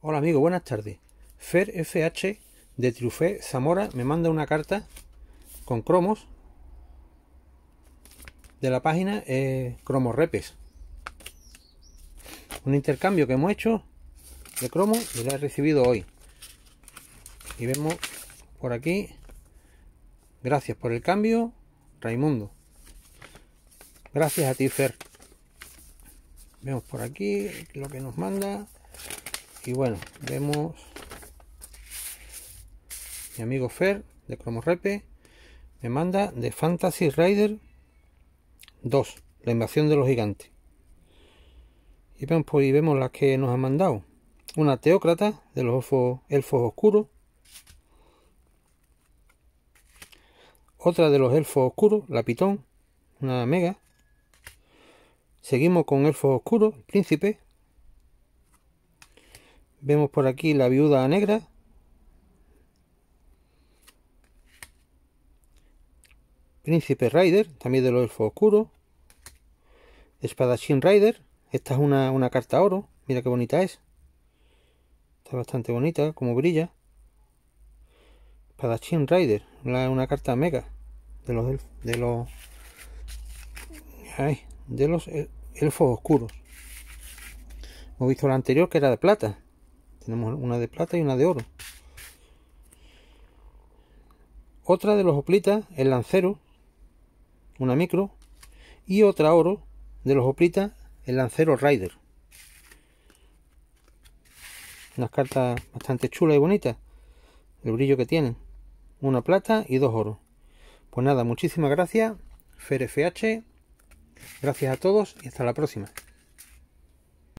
Hola amigo, buenas tardes. Fer FH de Trufé Zamora me manda una carta con cromos de la página eh, Cromo Repes. Un intercambio que hemos hecho de cromos y la he recibido hoy. Y vemos por aquí. Gracias por el cambio, Raimundo. Gracias a ti, Fer. Vemos por aquí lo que nos manda y bueno vemos mi amigo Fer de Cromorepe me manda de Fantasy Rider 2 la invasión de los gigantes y vemos, pues, y vemos las que nos ha mandado una teócrata de los elfos, oscuros otra de los elfos oscuros la pitón una mega seguimos con elfos oscuros príncipe Vemos por aquí la viuda negra. Príncipe Rider, también de los elfos oscuros Espadachín Rider. Esta es una, carta oro. Mira qué bonita es. Está bastante bonita, como brilla. Espadachín Rider. Una, una carta mega. De los De los. de los eh, elfos oscuros. Hemos visto la anterior que era de plata. Tenemos una de plata y una de oro. Otra de los hoplitas, el lancero, una micro. Y otra oro de los hoplitas, el lancero Rider. Unas cartas bastante chulas y bonitas. El brillo que tienen. Una plata y dos oro. Pues nada, muchísimas gracias. FerFH. Gracias a todos y hasta la próxima.